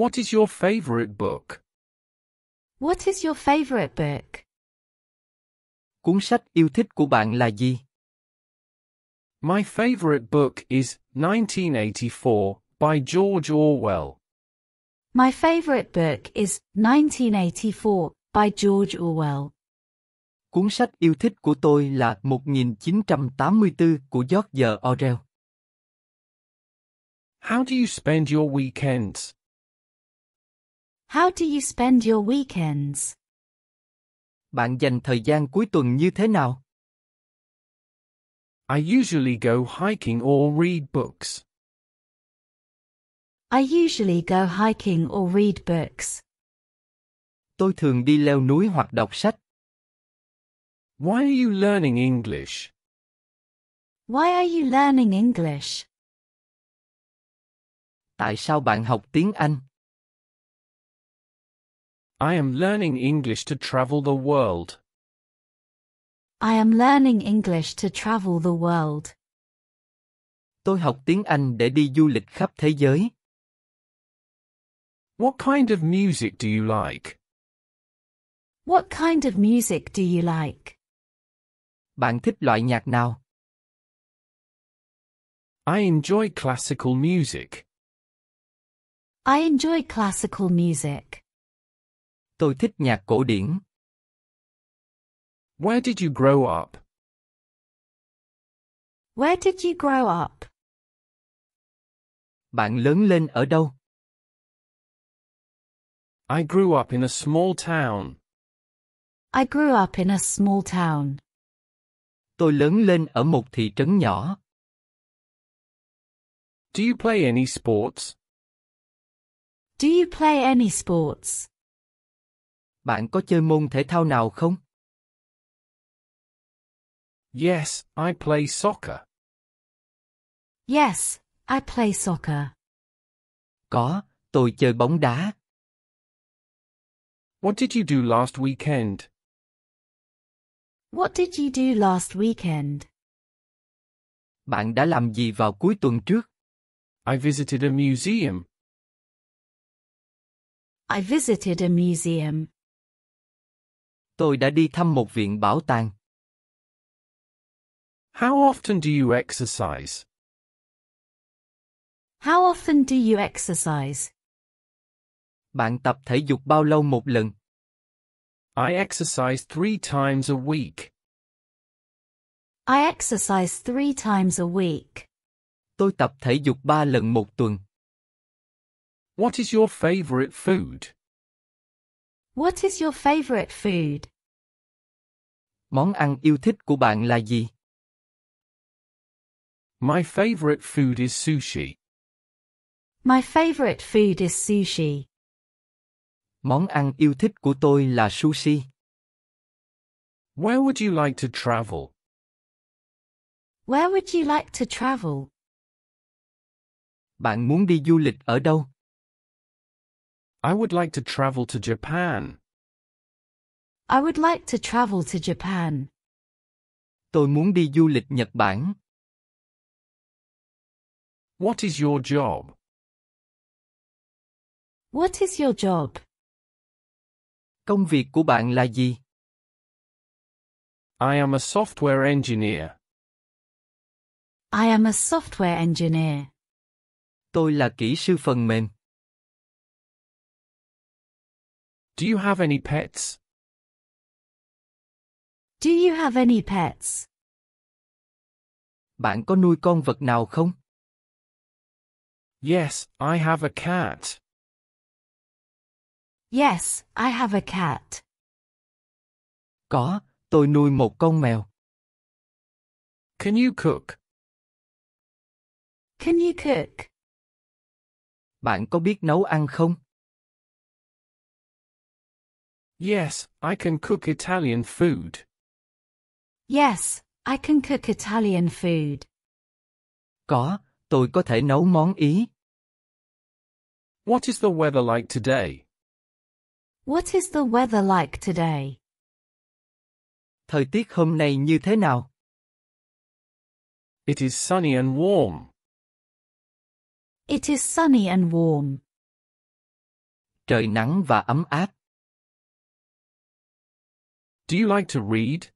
What is your favorite book? What is your favorite book? Cuốn sách yêu thích của bạn là gì? My favorite book is 1984 by George Orwell. My favorite book is 1984 by George Orwell. Cuốn sách yêu thích của tôi là 1984 của George Orwell. How do you spend your weekends? How do you spend your weekends? Bạn dành thời gian cuối tuần như thế nào? I usually go hiking or read books. I usually go hiking or read books. Tôi thường đi leo núi hoặc đọc sách. Why are you learning English? Why are you learning English? Tại sao bạn học tiếng Anh? I am learning English to travel the world. I am learning English to travel the world. Tôi học tiếng Anh để đi du lịch khắp thế giới. What kind of music do you like? What kind of music do you like? Bạn thích loại nhạc nào? I enjoy classical music. I enjoy classical music. Tôi thích nhạc cổ điển. Where did you grow up? Where did you grow up? Bạn lớn lên ở đâu? I grew up in a small town. I grew up in a small town. Tôi lớn lên ở một thị trấn nhỏ. Do you play any sports? Do you play any sports? Bạn có chơi môn thể thao nào không? Yes, I play soccer. Yes, I play soccer. Có, tôi chơi bóng đá. What did you do last weekend? What did you do last weekend? Bạn đã làm gì vào cuối tuần trước? I visited a museum. I visited a museum. Tôi đã đi thăm một viện bảo tàng. How often do you exercise? How often do you exercise? Bạn tập thể dục bao lâu một lần? I exercise three times a week. I exercise three times a week. Tôi tập thể dục ba lần một tuần. What is your favorite food? What is your favorite food? Món ăn yêu thích của bạn là gì? My favorite food is sushi. My favorite food is sushi. Món ăn yêu thích của tôi là sushi. Where would you like to travel? Where would you like to travel? Bạn muốn đi du lịch ở đâu? I would like to travel to Japan. I would like to travel to Japan. Tôi muốn đi du lịch Nhật Bản. What is your job? What is your job? Công việc của bạn là gì? I am a software engineer. I am a software engineer. Tôi là kỹ sư phần mềm. Do you have any pets? Do you have any pets? Bạn có nuôi con vật nào không? Yes, I have a cat. Yes, I have a cat. Có, tôi nuôi một con mèo. Can you cook? Can you cook? Bạn có biết nấu ăn không? Yes, I can cook Italian food. Yes, I can cook Italian food. Có, tôi có thể nấu món Ý. What is the weather like today? What is the weather like today? Thời tiết hôm nay như thế nào? It is sunny and warm. It is sunny and warm. Trời nắng và ấm áp. Do you like to read?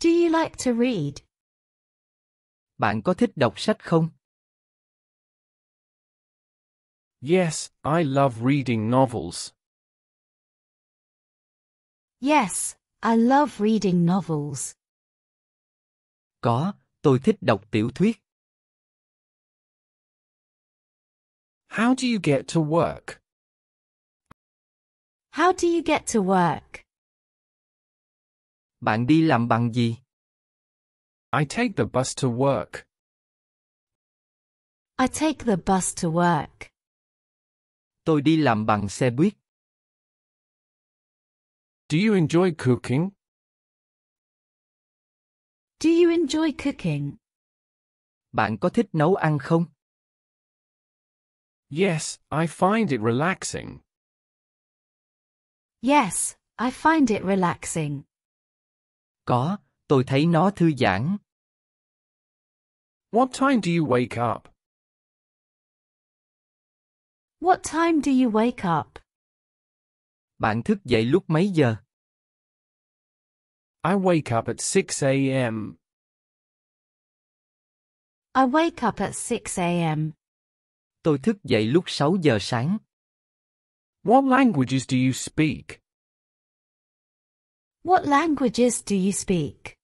Do you like to read? Bạn có thích đọc sách không? Yes, I love reading novels. Yes, I love reading novels. Có, tôi thích đọc tiểu thuyết. How do you get to work? How do you get to work? Bạn đi làm bằng gì? I take the bus to work. I take the bus to work. Tôi đi làm bằng xe buýt. Do you enjoy cooking? Do you enjoy cooking? Bạn có thích nấu ăn không? Yes, I find it relaxing. Yes, I find it relaxing. Có, tôi thấy nó thư giãn. What time do you wake up? What time do you wake up? Bạn thức dậy lúc mấy giờ? I wake up at 6 a.m. I wake up at 6 a.m. Tôi thức dậy lúc 6 giờ sáng. What languages do you speak? What languages do you speak?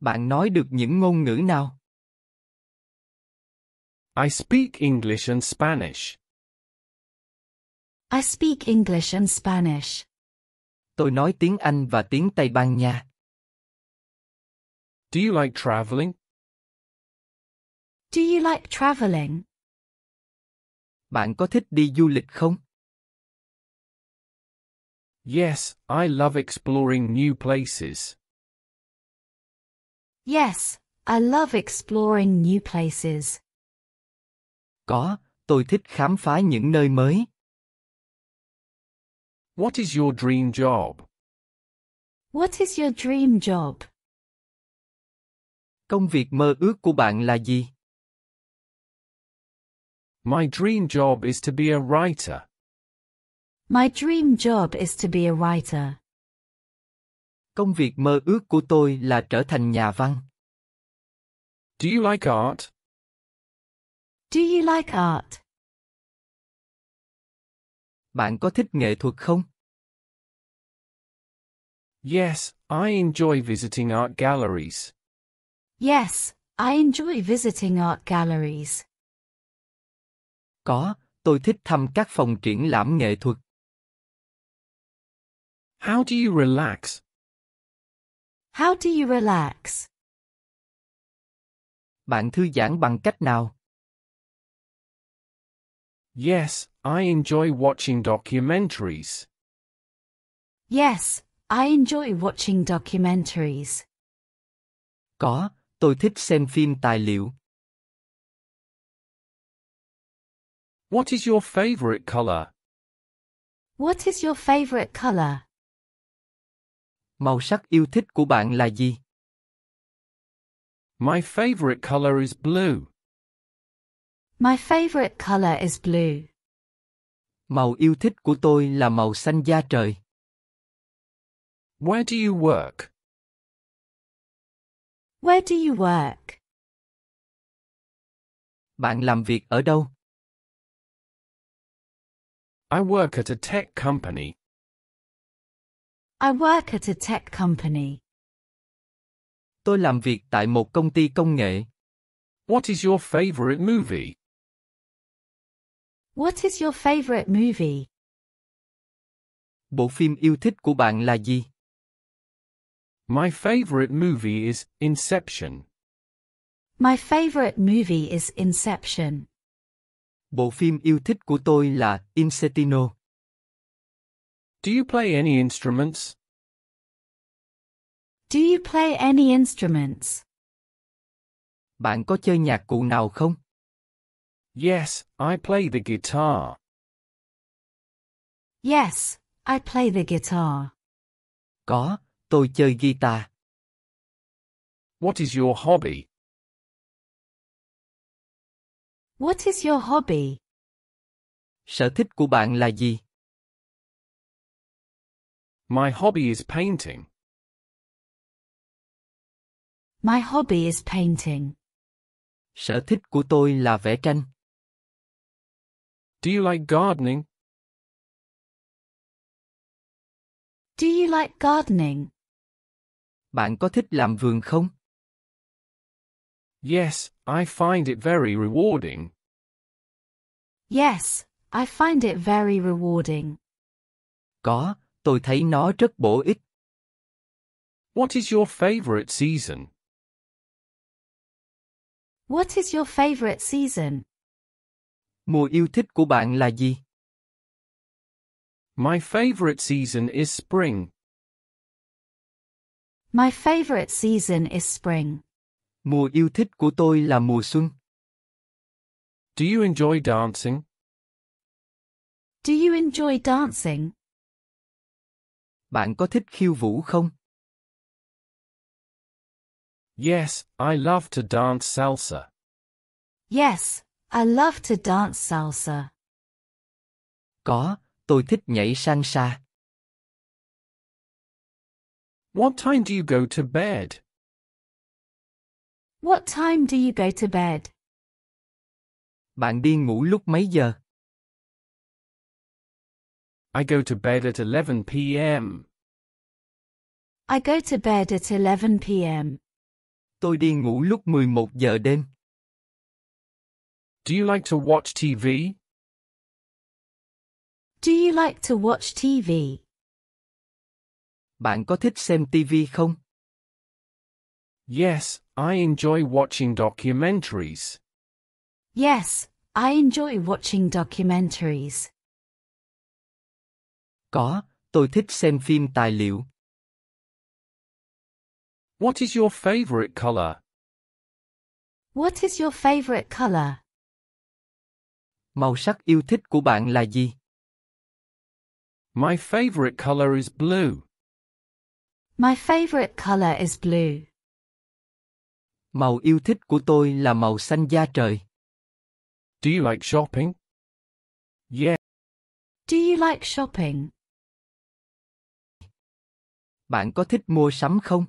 Bạn nói được những ngôn ngữ nào? I speak English and Spanish. I speak English and Spanish. Tôi nói tiếng Anh và tiếng Tây Ban Nha. Do you like traveling? Do you like traveling? Bạn có thích đi du lịch không? Yes, I love exploring new places. Yes, I love exploring new places. Có, tôi thích khám phá những nơi mới. What is your dream job? What is your dream job? Công việc mơ ước của bạn là gì? My dream job is to be a writer. My dream job is to be a writer. Công việc mơ ước của tôi là trở thành nhà văn. Do you like art? Do you like art? Bạn có thích nghệ thuật không? Yes, I enjoy visiting art galleries. Yes, I enjoy visiting art galleries. Có, tôi thích thăm các phòng triển lãm nghệ thuật. How do you relax? How do you relax? Bạn thư giãn bằng cách nào? Yes, I enjoy watching documentaries. Yes, I enjoy watching documentaries. Có, tôi thích xem phim tài liệu. What is your favorite color? What is your favorite color? Màu sắc yêu thích của bạn là gì? My favorite color is blue. My favorite color is blue. Màu yêu thích của tôi là màu xanh da trời. Where do you work? Where do you work? Bạn làm việc ở đâu? I work at a tech company. I work at a tech company. Tôi làm việc tại một công ty công nghệ. What is your favorite movie? What is your favorite movie? Bộ phim yêu thích của bạn là gì? My favorite movie is Inception. My favorite movie is Inception. Bộ phim yêu thích của tôi là Inception. Do you play any instruments? Do you play any instruments? Bạn có chơi nhạc cụ nào không? Yes, I play the guitar. Yes, I play the guitar. Có, tôi chơi guitar. What is your hobby? What is your hobby? Sở thích của bạn là gì? My hobby is painting. My hobby is painting. Sở thích của tôi là vẽ tranh. Do you like gardening? Do you like gardening? Bạn có thích làm vườn không? Yes, I find it very rewarding. Yes, I find it very rewarding. Có, Tôi thấy nó rất bổ ích. What is your favorite season? What is your favorite season? Mùa yêu thích của bạn là gì? My favorite season is spring. My favorite season is spring. Mùa yêu thích của tôi là mùa xuân. Do you enjoy dancing? Do you enjoy dancing? Bạn có thích khiêu vũ không? Yes, I love to dance salsa. Yes, I love to dance salsa. Có, tôi thích nhảy salsa. What time do you go to bed? What time do you go to bed? Bạn đi ngủ lúc mấy giờ? I go to bed at 11 p.m. I go to bed at 11 p.m. Tôi đi ngủ lúc 11 giờ đêm. Do you like to watch TV? Do you like to watch TV? Bạn có thích xem TV không? Yes, I enjoy watching documentaries. Yes, I enjoy watching documentaries. Có, tôi thích xem phim tài liệu. What is your favorite color? What is your favorite color? Màu sắc yêu thích của bạn là gì? My favorite color is blue. My favorite color is blue. Màu yêu thích của tôi là màu xanh da trời. Do you like shopping? Yeah. Do you like shopping? Bạn có thích mua sắm không?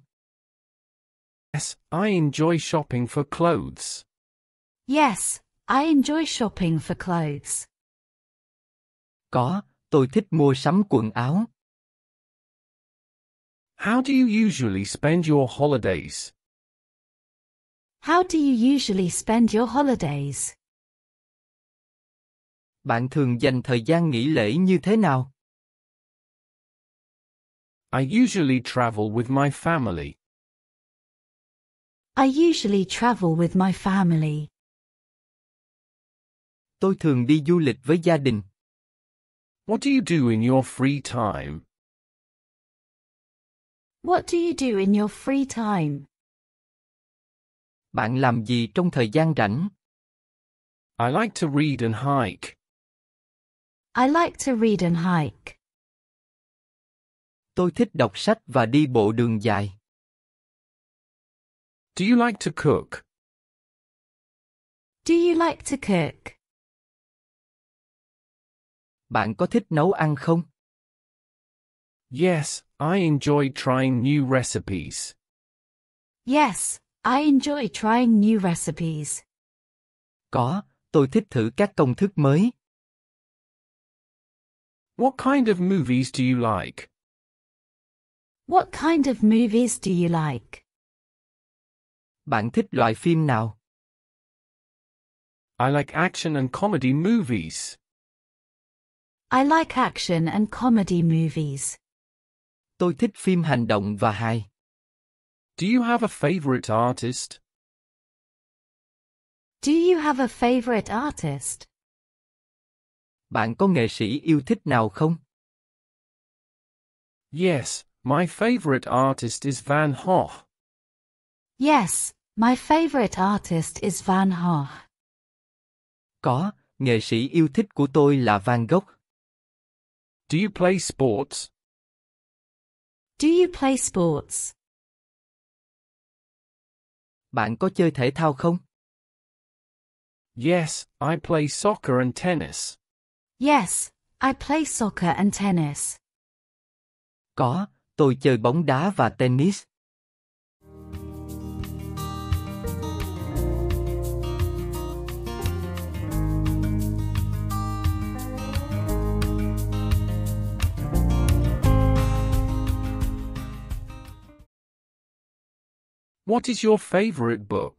Yes, I enjoy shopping for clothes. Yes, I enjoy shopping for clothes. Có, tôi thích mua sắm quần áo. How do you usually spend your holidays? How do you usually spend your holidays? Bạn thường dành thời gian nghỉ lễ như thế nào? I usually travel with my family. I usually travel with my family. Tôi thường đi du lịch với gia đình. What do you do in your free time? What do you do in your free time? Bạn làm gì trong thời gian rảnh? I like to read and hike. I like to read and hike. Tôi thích đọc sách và đi bộ đường dài. Do you like to cook? Do you like to cook? Bạn có thích nấu ăn không? Yes, I enjoy trying new recipes. Yes, I enjoy trying new recipes. Có, tôi thích thử các công thức mới. What kind of movies do you like? What kind of movies do you like? Bạn thích loại phim nào? I like action and comedy movies. I like action and comedy movies. Tôi thích phim hành động và hài. Do you have a favorite artist? Do you have a favorite artist? Bạn có nghệ sĩ yêu thích nào không? Yes, My favorite artist is Van Gogh. Yes, my favorite artist is Van Gogh. Có, nghệ sĩ yêu thích của tôi là Van Gogh. Do you play sports? Do you play sports? Bạn có chơi thể thao không? Yes, I play soccer and tennis. Yes, I play soccer and tennis. Có, Tôi chơi bóng đá và tennis. What is your favorite book?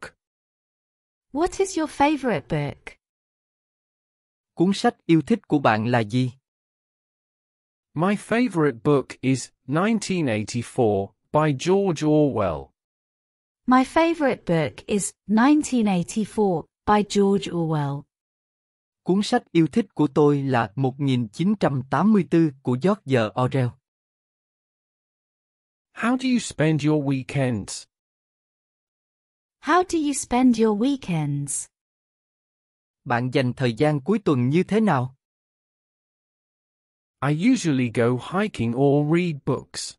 What is your favorite book? Cuốn sách yêu thích của bạn là gì? My favorite book is 1984 by George Orwell. My favorite book is 1984 by George Orwell. Cuốn sách yêu thích của tôi là 1984 của George Orwell. How do you spend your weekends? How do you spend your weekends? Bạn dành thời gian cuối tuần như thế nào? I usually go hiking or read books.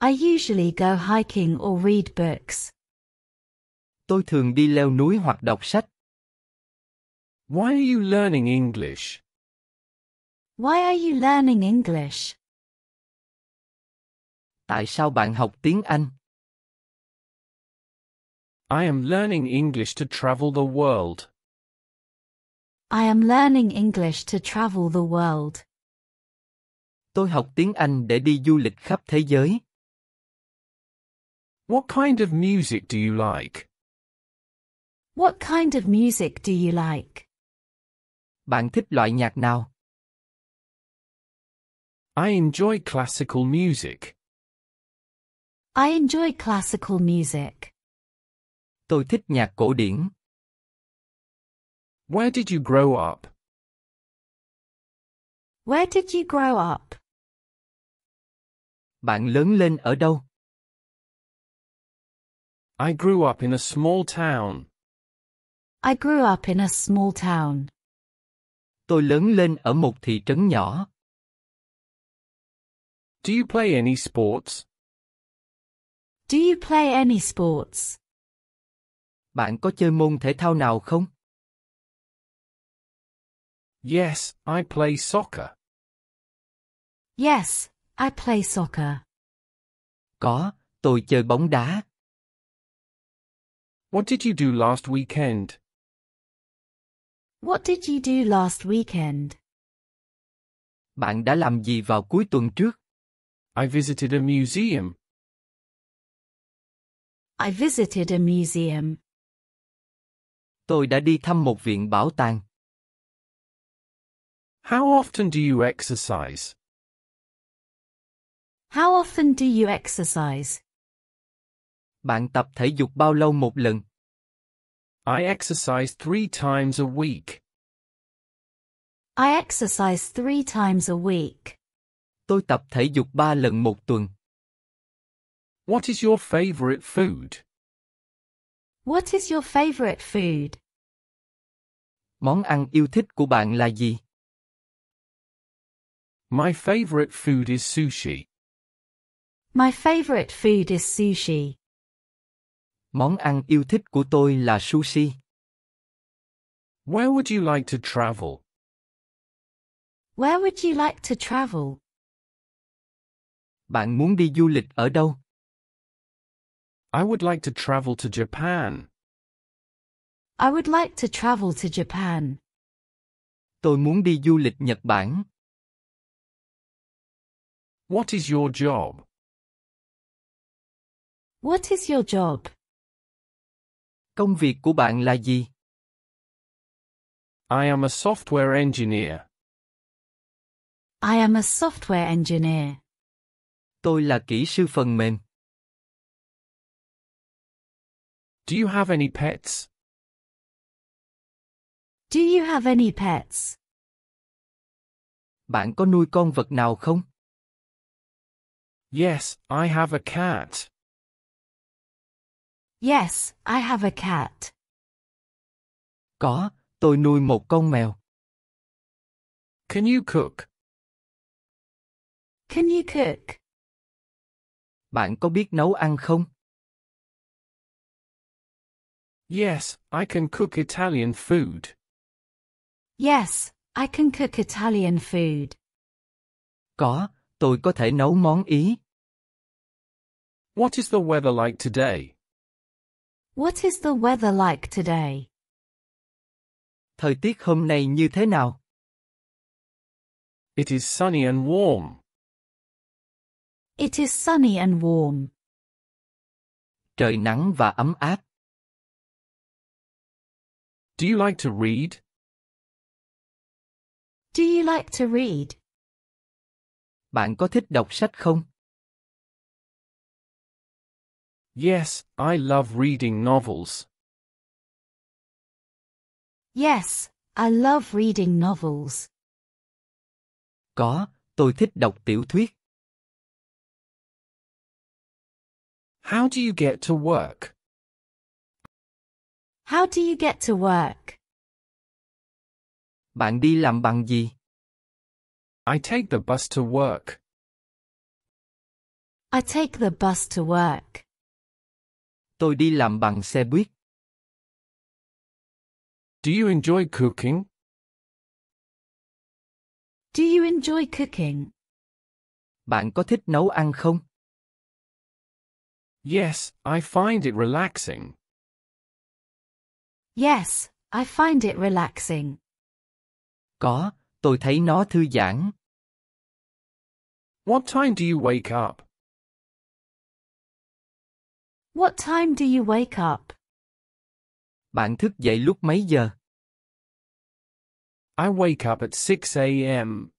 I usually go hiking or read books. Tôi thường đi leo núi hoặc đọc sách. Why are you learning English? Why are you learning English? Tại sao bạn học tiếng Anh? I am learning English to travel the world. I am learning English to travel the world. Tôi học tiếng Anh để đi du lịch khắp thế giới. What kind of music do you like? What kind of music do you like? Bạn thích loại nhạc nào? I enjoy classical music. I enjoy classical music. Tôi thích nhạc cổ điển. Where did you grow up? Where did you grow up? Bạn lớn lên ở đâu? I grew up in a small town. I grew up in a small town. Tôi lớn lên ở một thị trấn nhỏ. Do you play any sports? Do you play any sports? Bạn có chơi môn thể thao nào không? Yes, I play soccer. Yes, I play soccer. Có, tôi chơi bóng đá. What did you do last weekend? What did you do last weekend? Bạn đã làm gì vào cuối tuần trước? I visited a museum. I visited a museum. Tôi đã đi thăm một viện bảo tàng. How often do you exercise? How often do you exercise? Bạn tập thể dục bao lâu một lần? I exercise three times a week. I exercise three times a week. Tôi tập thể dục ba lần một tuần. What is your favorite food? What is your favorite food? Món ăn yêu thích của bạn là gì? My favorite food is sushi. My favorite food is sushi. Món ăn yêu thích của tôi là sushi. Where would you like to travel? Where would you like to travel? Bạn muốn đi du lịch ở đâu? I would like to travel to Japan. I would like to travel to Japan. Tôi muốn đi du lịch Nhật Bản. What is your job? What is your job? Công việc của bạn là gì? I am a software engineer. I am a software engineer. Tôi là kỹ sư phần mềm. Do you have any pets? Do you have any pets? Bạn có nuôi con vật nào không? Yes, I have a cat. Yes, I have a cat. Có, tôi nuôi một con mèo. Can you cook? Can you cook? Bạn có biết nấu ăn không? Yes, I can cook Italian food. Yes, I can cook Italian food. Có, Tôi có thể nấu món Ý. What is the weather like today? What is the weather like today? Thời tiết hôm nay như thế nào? It is sunny and warm. It is sunny and warm. Trời nắng và ấm áp. Do you like to read? Do you like to read? Bạn có thích đọc sách không? Yes, I love reading novels. Yes, I love reading novels. Có, tôi thích đọc tiểu thuyết. How do you get to work? How do you get to work? Bạn đi làm bằng gì? I take the bus to work. I take the bus to work. Tôi đi làm bằng xe buýt. Do you enjoy cooking? Do you enjoy cooking? Bạn có thích nấu ăn không? Yes, I find it relaxing. Yes, I find it relaxing. Có, Tôi thấy nó thư giãn. What time do you wake up? What time do you wake up? Bạn thức dậy lúc mấy giờ? I wake up at 6 a.m.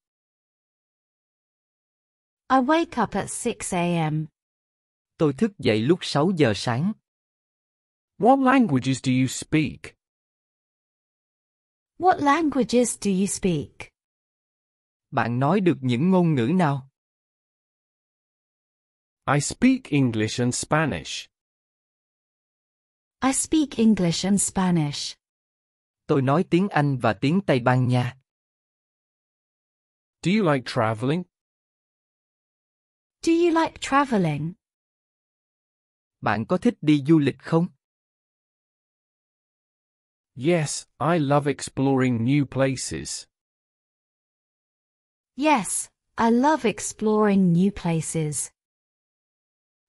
I wake up at 6 a.m. Tôi thức dậy lúc 6 giờ sáng. What languages do you speak? What languages do you speak? Bạn nói được những ngôn ngữ nào? I speak English and Spanish. I speak English and Spanish. Tôi nói tiếng Anh và tiếng Tây Ban Nha. Do you like traveling? Do you like traveling? Bạn có thích đi du lịch không? Yes, I love exploring new places. Yes, I love exploring new places.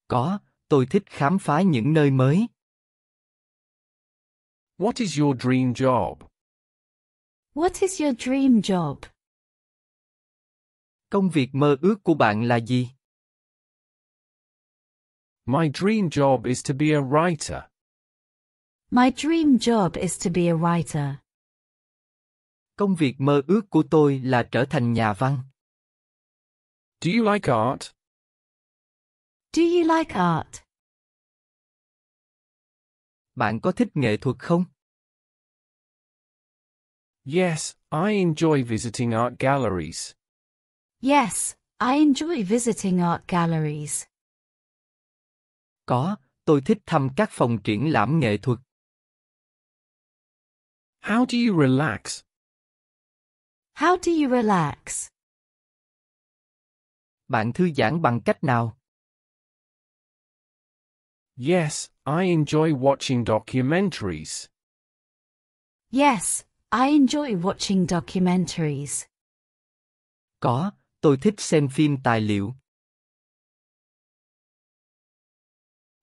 Có, tôi thích khám phá những nơi mới. What is your dream job? What is your dream job? Công việc mơ ước của bạn là gì? My dream job is to be a writer. My dream job is to be a writer. Công việc mơ ước của tôi là trở thành nhà văn. Do you like art? Do you like art? Bạn có thích nghệ thuật không? Yes, I enjoy visiting art galleries. Yes, I enjoy visiting art galleries. Có, tôi thích thăm các phòng triển lãm nghệ thuật. How do you relax? How do you relax? Bạn thư giãn bằng cách nào? Yes, I enjoy watching documentaries. Yes, I enjoy watching documentaries. Có, tôi thích xem phim tài liệu.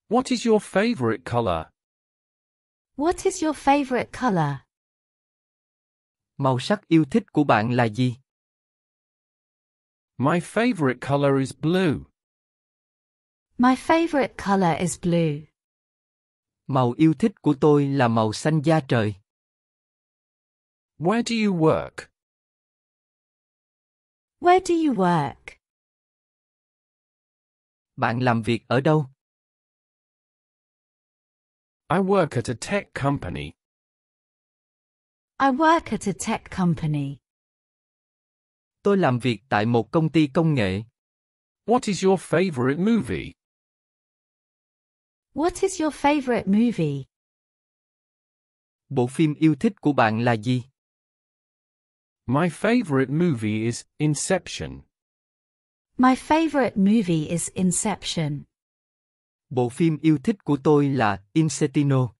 What is your favorite color? What is your favorite color? Màu sắc yêu thích của bạn là gì? My favorite color is blue. My favorite color is blue. Màu yêu thích của tôi là màu xanh da trời. Where do you work? Where do you work? Bạn làm việc ở đâu? I work at a tech company. I work at a tech company. Tôi làm việc tại một công ty công nghệ. What is your favorite movie? What is your favorite movie? Bộ phim yêu thích của bạn là gì? My favorite movie is Inception. My favorite movie is Inception. Bộ phim yêu thích của tôi là Inception.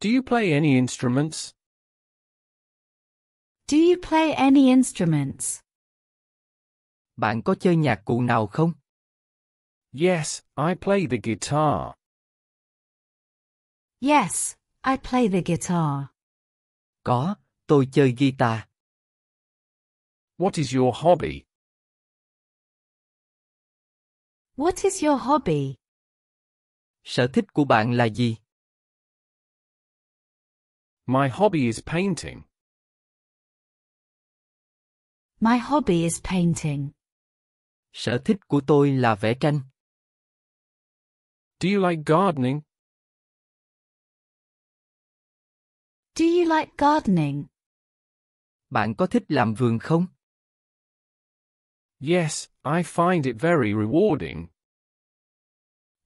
Do you play any instruments? Do you play any instruments? Bạn có chơi nhạc cụ nào không? Yes, I play the guitar. Yes, I play the guitar. Có, tôi chơi guitar. What is your hobby? What is your hobby? Sở thích của bạn là gì? My hobby is painting. My hobby is painting. Sở thích của tôi là vẽ tranh. Do you like gardening? Do you like gardening? Bạn có thích làm vườn không? Yes, I find it very rewarding.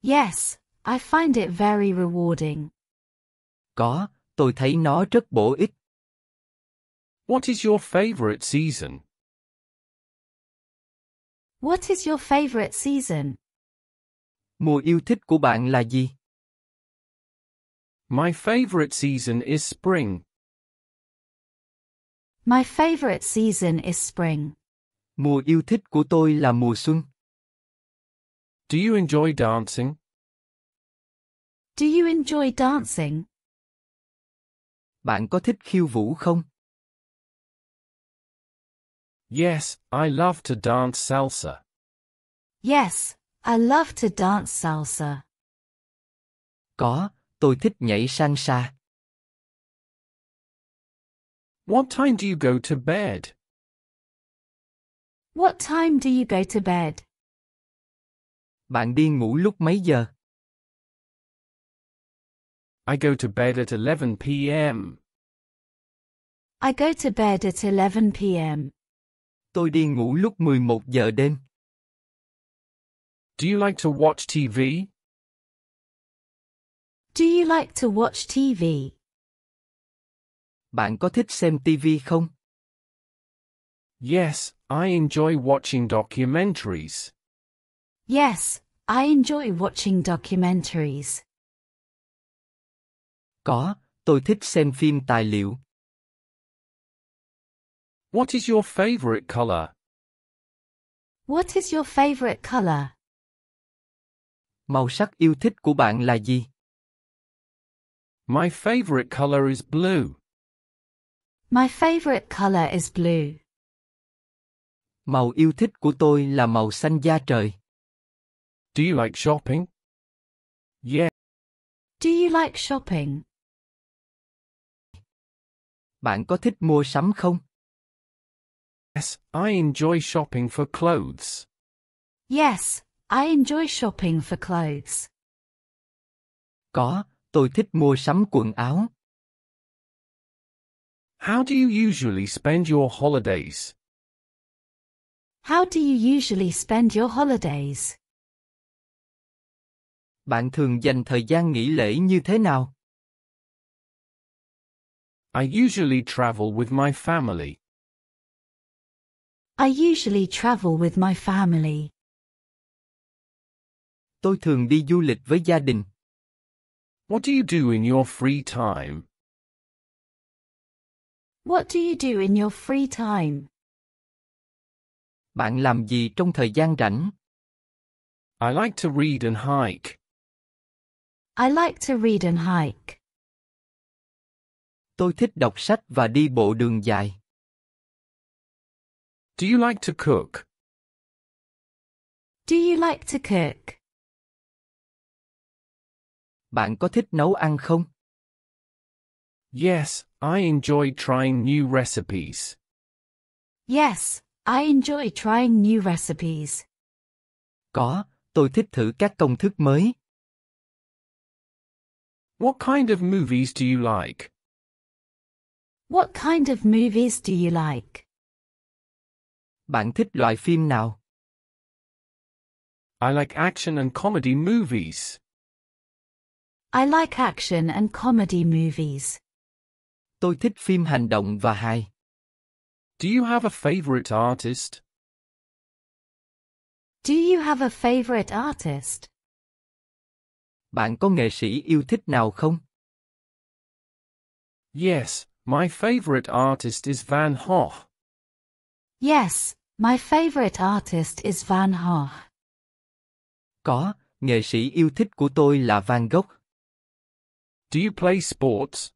Yes, I find it very rewarding. Có, Tôi thấy nó rất bổ ích. What is your favorite season? What is your favorite season? Mùa yêu thích của bạn là gì? My favorite season is spring. My favorite season is spring. Mùa yêu thích của tôi là mùa xuân. Do you enjoy dancing? Do you enjoy dancing? Bạn có thích khiêu vũ không? Yes, I love to dance salsa. Yes, I love to dance salsa. Có, tôi thích nhảy salsa. What time do you go to bed? What time do you go to bed? Bạn đi ngủ lúc mấy giờ? I go to bed at 11 p.m. I go to bed at 11 p.m. Tôi đi ngủ lúc 11 giờ đêm. Do you like to watch TV? Do you like to watch TV? Bạn có thích xem TV không? Yes, I enjoy watching documentaries. Yes, I enjoy watching documentaries. Có, tôi thích xem phim tài liệu. What is your favorite color? What is your favorite color? Màu sắc yêu thích của bạn là gì? My favorite color is blue. My favorite color is blue. Màu yêu thích của tôi là màu xanh da trời. Do you like shopping? Yeah. Do you like shopping? Bạn có thích mua sắm không? Yes, I enjoy shopping for clothes. Yes, I enjoy shopping for clothes. Có, tôi thích mua sắm quần áo. How do you usually spend your holidays? How do you usually spend your holidays? Bạn thường dành thời gian nghỉ lễ như thế nào? I usually travel with my family. I usually travel with my family. Tôi thường đi du lịch với gia đình. What do you do in your free time? What do you do in your free time? Bạn làm gì trong thời gian rảnh? I like to read and hike. I like to read and hike. Tôi thích đọc sách và đi bộ đường dài. Do you like to cook? Do you like to cook? Bạn có thích nấu ăn không? Yes, I enjoy trying new recipes. Yes, I enjoy trying new recipes. Có, tôi thích thử các công thức mới. What kind of movies do you like? What kind of movies do you like? Bạn thích loại phim nào? I like action and comedy movies. I like action and comedy movies. Tôi thích phim hành động và hài. Do you have a favorite artist? Do you have a favorite artist? Bạn có nghệ sĩ yêu thích nào không? Yes, My favorite artist is Van Gogh. Yes, my favorite artist is Van Gogh. Có, nghệ sĩ yêu thích của tôi là Van Gogh. Do you play sports?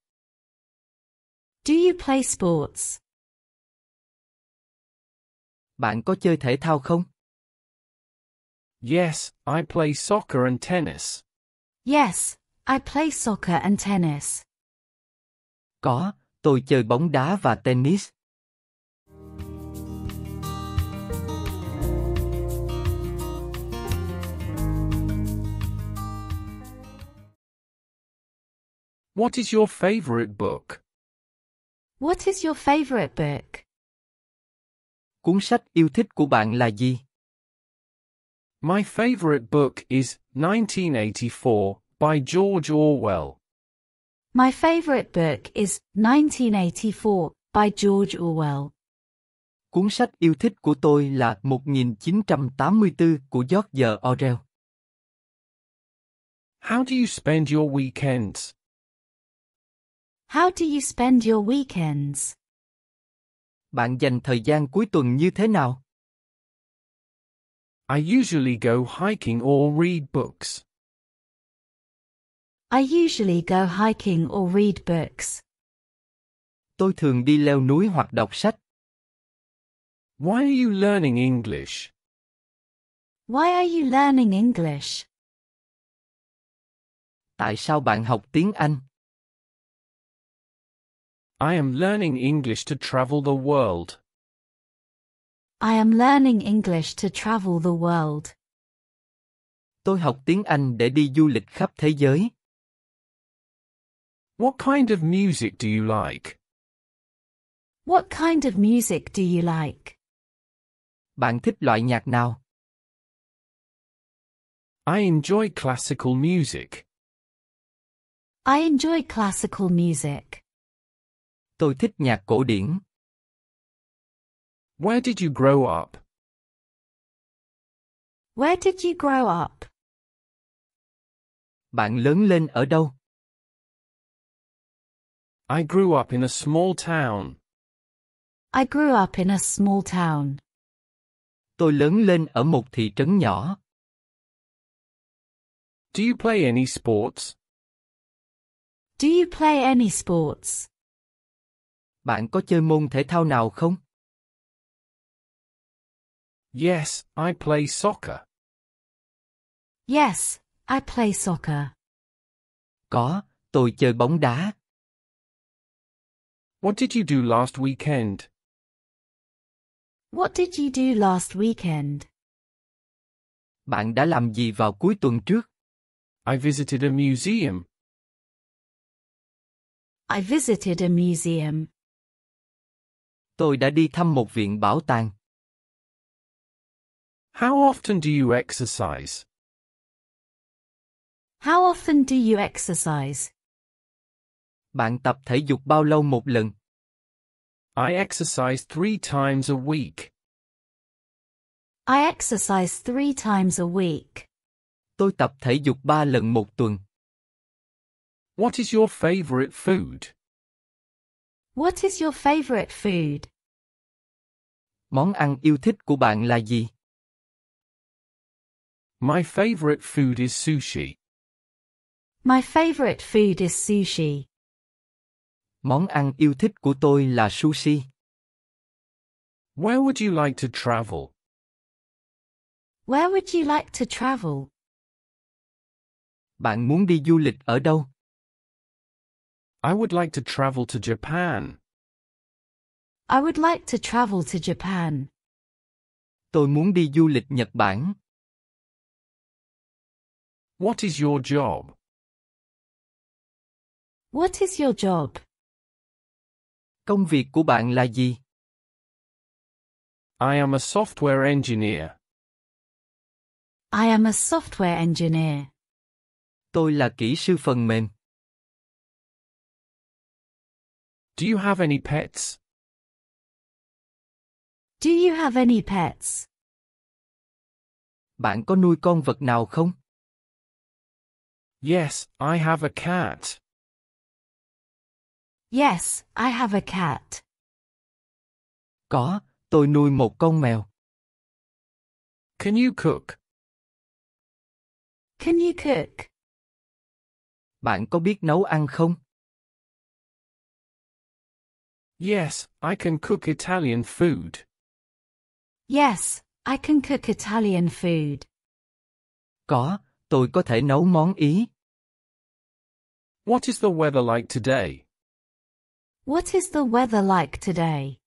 Do you play sports? Bạn có chơi thể thao không? Yes, I play soccer and tennis. Yes, I play soccer and tennis. Có, tôi chơi bóng đá và tennis. What is your favorite book? What is your favorite book? Cuốn sách yêu thích của bạn là gì? My favorite book is 1984 by George Orwell. My favorite book is 1984 by George Orwell. Cuốn sách yêu thích của tôi là 1984 của George Orwell. How do you spend your weekends? How do you spend your weekends? Bạn dành thời gian cuối tuần như thế nào? I usually go hiking or read books. I usually go hiking or read books. Tôi thường đi leo núi hoặc đọc sách. Why are you learning English? Why are you learning English? Tại sao bạn học tiếng Anh? I am learning English to travel the world. I am learning English to travel the world. Tôi học tiếng Anh để đi du lịch khắp thế giới. What kind of music do you like? What kind of music do you like? Bạn thích loại nhạc nào? I enjoy classical music. I enjoy classical music. Tôi thích nhạc cổ điển. Where did you grow up? Where did you grow up? Bạn lớn lên ở đâu? I grew up in a small town. I grew up in a small town. Tôi lớn lên ở một thị trấn nhỏ. Do you play any sports? Do you play any sports? Bạn có chơi môn thể thao nào không? Yes, I play soccer. Yes, I play soccer. Có, tôi chơi bóng đá. What did you do last weekend? What did you do last weekend? Bạn đã làm gì vào cuối tuần trước? I visited a museum. I visited a museum. Tôi đã đi thăm một viện bảo tàng. How often do you exercise? How often do you exercise? Bạn tập thể dục bao lâu một lần? I exercise three times a week. I exercise three times a week. Tôi tập thể dục ba lần một tuần. What is your favorite food? What is your favorite food? Món ăn yêu thích của bạn là gì? My favorite food is sushi. My favorite food is sushi. Món ăn yêu thích của tôi là sushi. Where would you like to travel? Where would you like to travel? Bạn muốn đi du lịch ở đâu? I would like to travel to Japan. I would like to travel to Japan. Tôi muốn đi du lịch Nhật Bản. What is your job? What is your job? Công việc của bạn là gì? I am a software engineer. I am a software engineer. Tôi là kỹ sư phần mềm. Do you have any pets? Do you have any pets? Bạn có nuôi con vật nào không? Yes, I have a cat. Yes, I have a cat. Có, tôi nuôi một con mèo. Can you cook? Can you cook? Bạn có biết nấu ăn không? Yes, I can cook Italian food. Yes, I can cook Italian food. Có, tôi có thể nấu món Ý. What is the weather like today? What is the weather like today?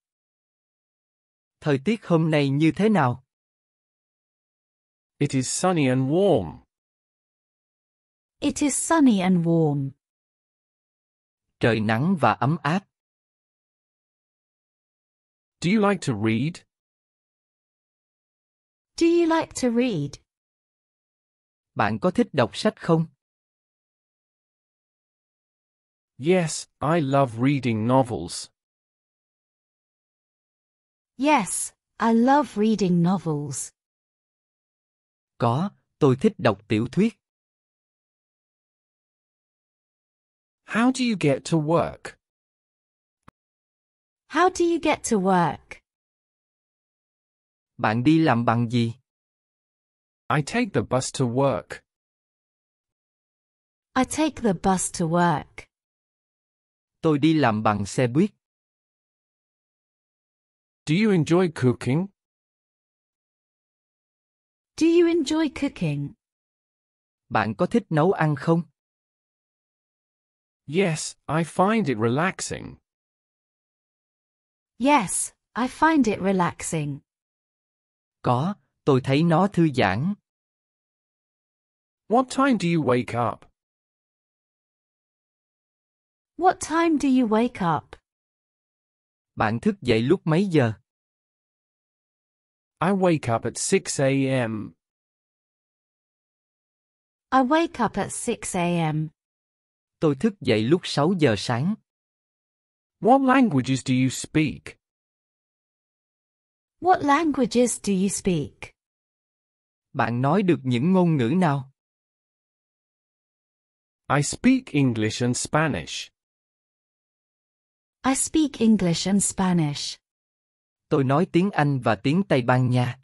Thời tiết hôm nay như thế nào? It is sunny and warm. It is sunny and warm. Trời nắng và ấm áp. Do you like to read? Do you like to read? Bạn có thích đọc sách không? Yes, I love reading novels. Yes, I love reading novels. Có, tôi thích đọc tiểu thuyết. How do you get to work? How do you get to work? Bạn đi làm bằng gì? I take the bus to work. I take the bus to work. Tôi đi làm bằng xe buýt. Do you enjoy cooking? Do you enjoy cooking? Bạn có thích nấu ăn không? Yes, I find it relaxing. Yes, I find it relaxing. Có, tôi thấy nó thư giãn. What time do you wake up? What time do you wake up? Bạn thức dậy lúc mấy giờ? I wake up at 6 a.m. I wake up at 6 a.m. Tôi thức dậy lúc 6 giờ sáng. What languages do you speak? What languages do you speak? Bạn nói được những ngôn ngữ nào? I speak English and Spanish. I speak English and Spanish. Tôi nói tiếng Anh và tiếng Tây Ban Nha.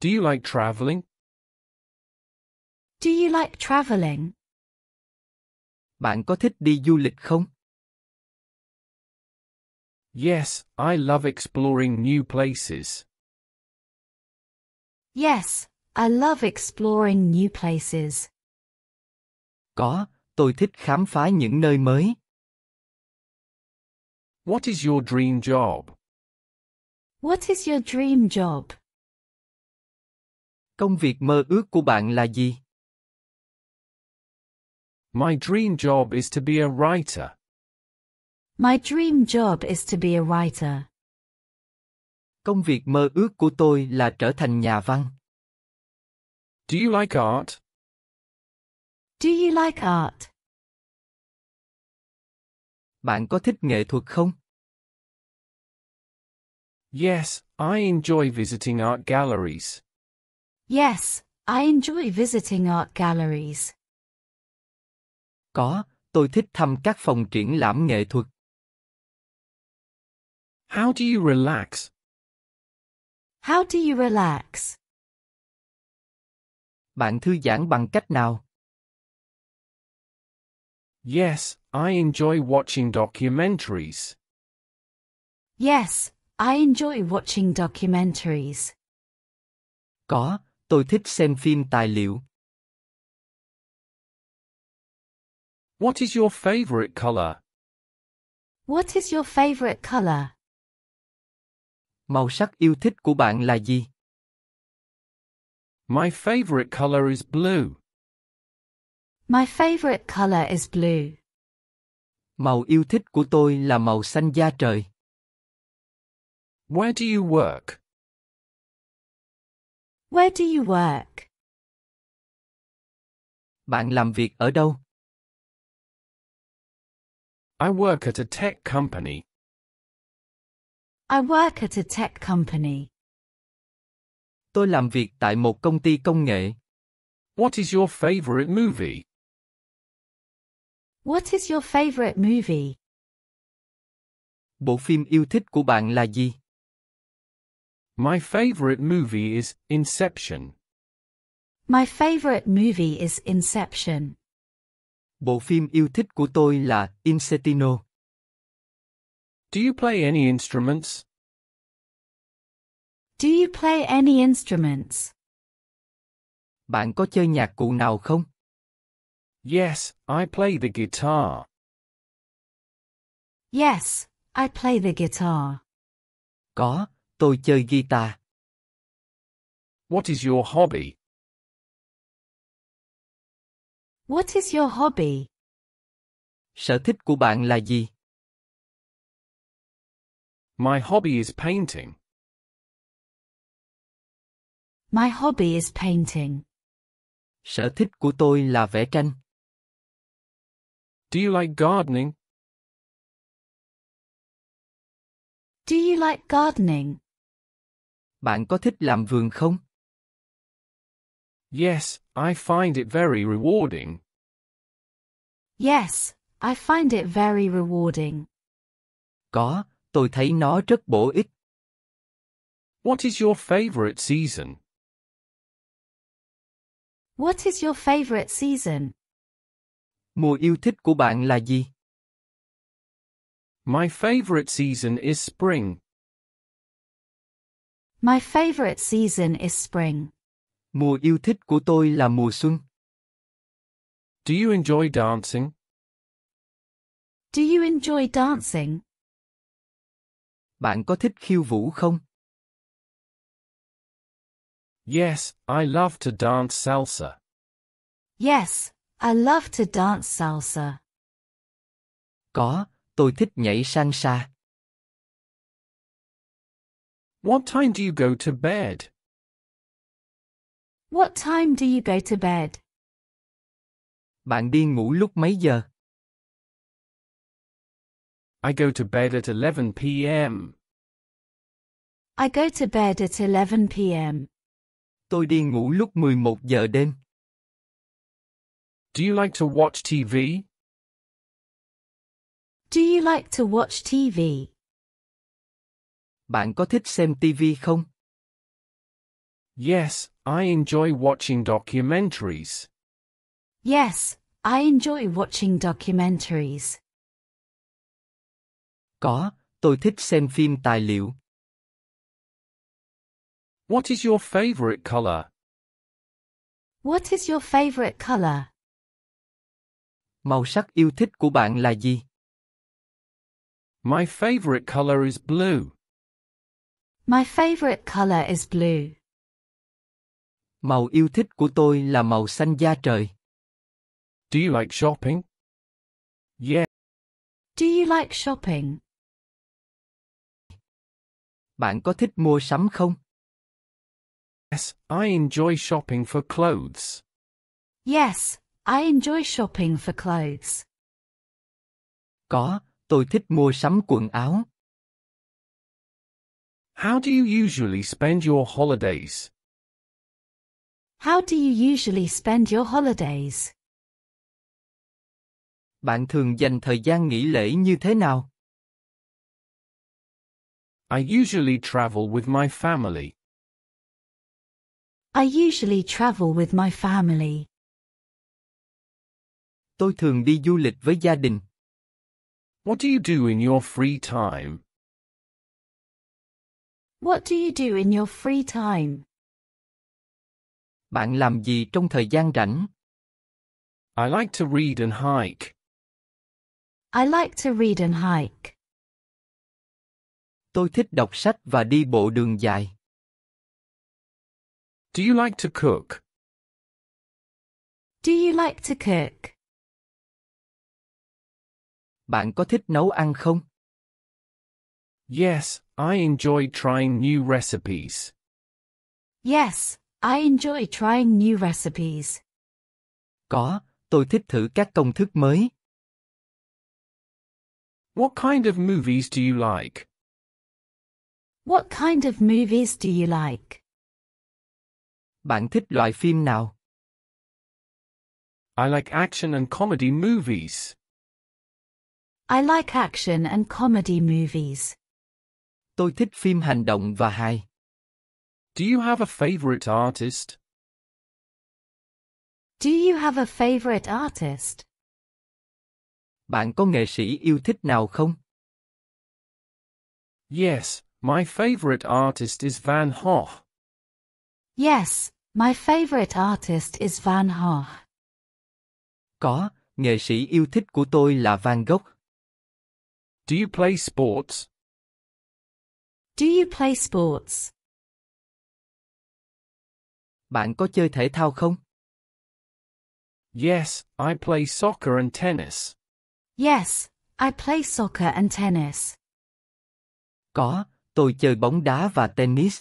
Do you like traveling? Do you like traveling? Bạn có thích đi du lịch không? Yes, I love exploring new places. Yes, I love exploring new places. Có, tôi thích khám phá những nơi mới. What is your dream job? What is your dream job? Công việc mơ ước của bạn là gì? My dream job is to be a writer. My dream job is to be a writer. Công việc mơ ước của tôi là trở thành nhà văn. Do you like art? Do you like art? Bạn có thích nghệ thuật không? Yes, I enjoy visiting art galleries. Yes, I enjoy visiting art galleries. Có, tôi thích thăm các phòng triển lãm nghệ thuật. How do you relax? How do you relax? Bạn thư giãn bằng cách nào? Yes, I enjoy watching documentaries. Yes, I enjoy watching documentaries. Có, tôi thích xem phim tài liệu. What is your favorite color? What is your favorite color? Màu sắc yêu thích của bạn là gì? My favorite color is blue. My favorite color is blue. Màu yêu thích của tôi là màu xanh da trời. Where do you work? Where do you work? Bạn làm việc ở đâu? I work at a tech company. I work at a tech company. Tôi làm việc tại một công ty công nghệ. What is your favorite movie? What is your favorite movie? Bộ phim yêu thích của bạn là gì? My favorite movie is Inception. My favorite movie is Inception. Bộ phim yêu thích của tôi là Insetino. Do you play any instruments? Do you play any instruments? Bạn có chơi nhạc cụ nào không? Yes, I play the guitar. Yes, I play the guitar. Có, tôi chơi guitar. What is your hobby? What is your hobby? Sở thích của bạn là gì? My hobby is painting. My hobby is painting. Sở thích của tôi là vẽ tranh. Do you like gardening? Do you like gardening? Bạn có thích làm vườn không? Yes, I find it very rewarding. Yes, I find it very rewarding. Có, tôi thấy nó rất bổ ích. What is your favorite season? What is your favorite season? Mùa yêu thích của bạn là gì? My favorite season is spring. My favorite season is spring. Mùa yêu thích của tôi là mùa xuân. Do you enjoy dancing? Do you enjoy dancing? Bạn có thích khiêu vũ không? Yes, I love to dance salsa. Yes, I love to dance salsa. Có, tôi thích nhảy salsa. What time do you go to bed? What time do you go to bed? Bạn đi ngủ lúc mấy giờ? I go to bed at 11 p.m. I go to bed at 11 p.m. Tôi đi ngủ lúc 11 giờ đêm. Do you like to watch TV? Do you like to watch TV? Bạn có thích xem TV không? Yes, I enjoy watching documentaries. Yes, I enjoy watching documentaries. Có, tôi thích xem phim tài liệu. What is your favorite color? What is your favorite color? Màu sắc yêu thích của bạn là gì? My favorite color is blue. My favorite color is blue. Màu yêu thích của tôi là màu xanh da trời. Do you like shopping? Yeah. Do you like shopping? Bạn có thích mua sắm không? Yes, I enjoy shopping for clothes. Yes, I enjoy shopping for clothes. Có, tôi thích mua sắm quần áo. How do you usually spend your holidays? How do you usually spend your holidays? Bạn thường dành thời gian nghỉ lễ như thế nào? I usually travel with my family. I usually travel with my family. Tôi thường đi du lịch với gia đình. What do you do in your free time? What do you do in your free time? Bạn làm gì trong thời gian rảnh? I like to read and hike. I like to read and hike. Tôi thích đọc sách và đi bộ đường dài. Do you like to cook? Do you like to cook? Bạn có thích nấu ăn không? Yes, I enjoy trying new recipes. Yes, I enjoy trying new recipes. Có, tôi thích thử các công thức mới. What kind of movies do you like? What kind of movies do you like? Bạn thích loại phim nào? I like action and comedy movies. I like action and comedy movies. Tôi thích phim hành động và hài. Do you have a favorite artist? Do you have a favorite artist? Bạn có nghệ sĩ yêu thích nào không? Yes, my favorite artist is Van Gogh. Yes, my favorite artist is Van Gogh. Có, nghệ sĩ yêu thích của tôi là Van Gogh. Do you play sports? Do you play sports? Bạn có chơi thể thao không? Yes, I play soccer and tennis. Yes, I play soccer and tennis. Có, tôi chơi bóng đá và tennis.